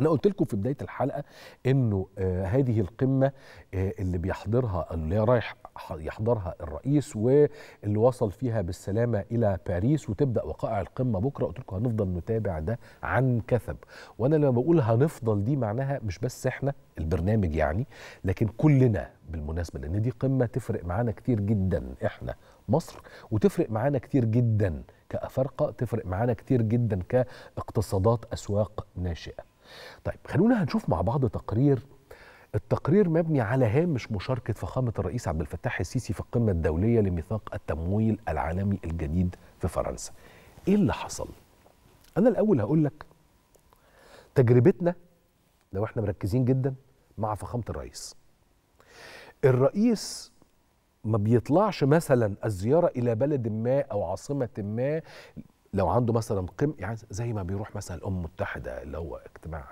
انا قلت لكم في بدايه الحلقه انه آه هذه القمه آه اللي بيحضرها اللي رايح يحضرها الرئيس واللي وصل فيها بالسلامه الى باريس وتبدا وقائع القمه بكره قلت لكم هنفضل نتابع ده عن كثب وانا لما بقول هنفضل دي معناها مش بس احنا البرنامج يعني لكن كلنا بالمناسبه لان دي قمه تفرق معانا كتير جدا احنا مصر وتفرق معانا كتير جدا كافارقه تفرق معانا كتير جدا كاقتصادات اسواق ناشئه طيب خلونا هنشوف مع بعض تقرير التقرير مبني على هامش مشاركة فخامة الرئيس عبد الفتاح السيسي في القمة الدولية لميثاق التمويل العالمي الجديد في فرنسا إيه اللي حصل؟ أنا الأول هقول لك تجربتنا لو احنا مركزين جدا مع فخامة الرئيس الرئيس ما بيطلعش مثلا الزيارة إلى بلد ما أو عاصمة ما لو عنده مثلا قم يعني زي ما بيروح مثلا الامم المتحده اللي هو اجتماع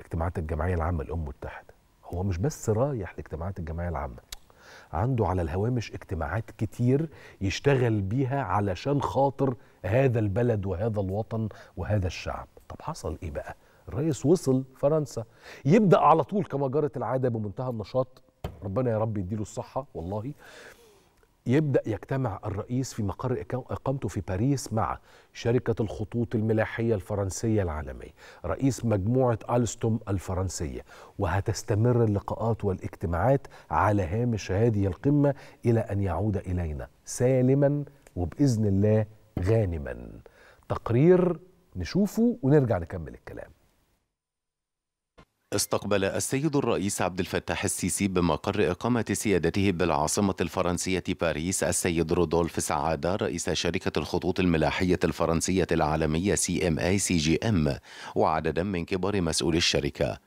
اجتماعات الجمعيه العامه الامم المتحده هو مش بس رايح لاجتماعات الجمعيه العامه عنده على الهوامش اجتماعات كتير يشتغل بيها علشان خاطر هذا البلد وهذا الوطن وهذا الشعب طب حصل ايه بقى الرئيس وصل فرنسا يبدا على طول كما جرت العاده بمنتهى النشاط ربنا يا رب يديله الصحه والله يبدأ يجتمع الرئيس في مقر إقامته في باريس مع شركة الخطوط الملاحية الفرنسية العالمية رئيس مجموعة ألستوم الفرنسية وهتستمر اللقاءات والاجتماعات على هامش هذه القمة إلى أن يعود إلينا سالما وبإذن الله غانما تقرير نشوفه ونرجع نكمل الكلام استقبل السيد الرئيس عبد الفتاح السيسي بمقر إقامة سيادته بالعاصمة الفرنسية باريس السيد رودولف سعادة رئيس شركة الخطوط الملاحية الفرنسية العالمية سي ام اي سي جي ام وعددا من كبار مسؤولي الشركة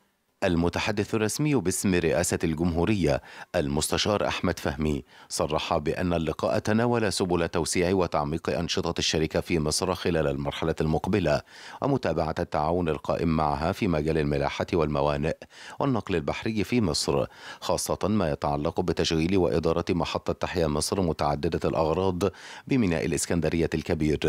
المتحدث الرسمي باسم رئاسة الجمهورية المستشار أحمد فهمي صرح بأن اللقاء تناول سبل توسيع وتعميق أنشطة الشركة في مصر خلال المرحلة المقبلة ومتابعة التعاون القائم معها في مجال الملاحة والموانئ والنقل البحري في مصر خاصة ما يتعلق بتشغيل وإدارة محطة تحيا مصر متعددة الأغراض بميناء الإسكندرية الكبير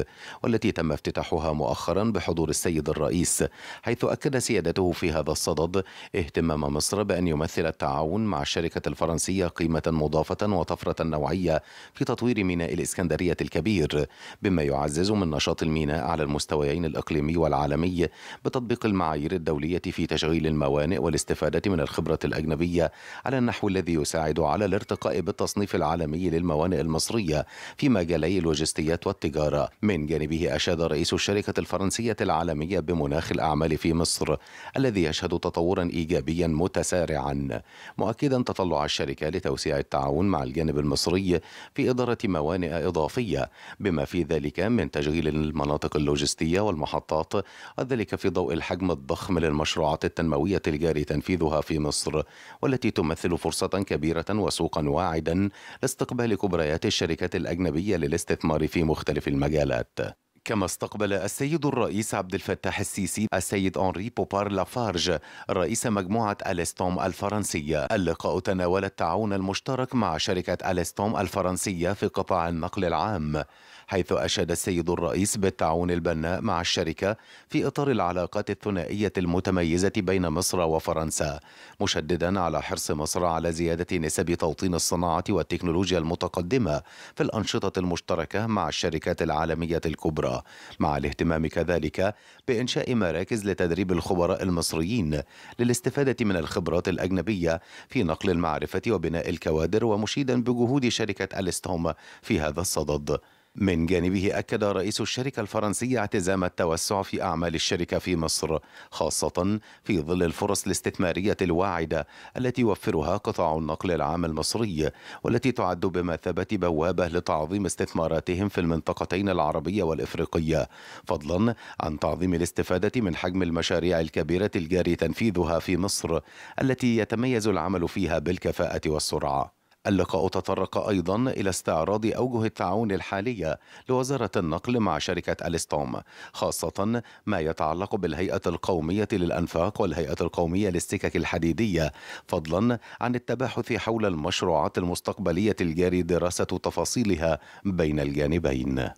والتي تم افتتاحها مؤخرا بحضور السيد الرئيس حيث أكد سيادته في هذا الصدد اهتمام مصر بأن يمثل التعاون مع الشركة الفرنسية قيمة مضافة وطفرة نوعية في تطوير ميناء الإسكندرية الكبير بما يعزز من نشاط الميناء على المستويين الإقليمي والعالمي بتطبيق المعايير الدولية في تشغيل الموانئ والاستفادة من الخبرة الأجنبية على النحو الذي يساعد على الارتقاء بالتصنيف العالمي للموانئ المصرية في مجالي اللوجستيات والتجارة من جانبه أشاد رئيس الشركة الفرنسية العالمية بمناخ الأعمال في مصر الذي يشهد تطورا ايجابيا متسارعا مؤكدا تطلع الشركه لتوسيع التعاون مع الجانب المصري في اداره موانئ اضافيه بما في ذلك من تشغيل المناطق اللوجستيه والمحطات وذلك في ضوء الحجم الضخم للمشروعات التنمويه الجاري تنفيذها في مصر والتي تمثل فرصه كبيره وسوقا واعدا لاستقبال كبريات الشركات الاجنبيه للاستثمار في مختلف المجالات كما استقبل السيد الرئيس عبد الفتاح السيسي السيد أنري بوبار لافارج رئيس مجموعة أليستوم الفرنسية اللقاء تناول التعاون المشترك مع شركة أليستوم الفرنسية في قطاع النقل العام حيث أشاد السيد الرئيس بالتعاون البناء مع الشركة في إطار العلاقات الثنائية المتميزة بين مصر وفرنسا مشددا على حرص مصر على زيادة نسب توطين الصناعة والتكنولوجيا المتقدمة في الأنشطة المشتركة مع الشركات العالمية الكبرى مع الاهتمام كذلك بإنشاء مراكز لتدريب الخبراء المصريين للاستفادة من الخبرات الأجنبية في نقل المعرفة وبناء الكوادر ومشيدا بجهود شركة ألستوم في هذا الصدد من جانبه أكد رئيس الشركة الفرنسية اعتزام التوسع في أعمال الشركة في مصر خاصة في ظل الفرص الاستثمارية الواعدة التي يوفرها قطاع النقل العام المصري والتي تعد بمثابة بوابة لتعظيم استثماراتهم في المنطقتين العربية والإفريقية فضلا عن تعظيم الاستفادة من حجم المشاريع الكبيرة الجاري تنفيذها في مصر التي يتميز العمل فيها بالكفاءة والسرعة اللقاء تطرق أيضا إلى استعراض أوجه التعاون الحالية لوزارة النقل مع شركة الستوم خاصة ما يتعلق بالهيئة القومية للأنفاق والهيئة القومية للسكك الحديدية فضلا عن التباحث حول المشروعات المستقبلية الجاري دراسة تفاصيلها بين الجانبين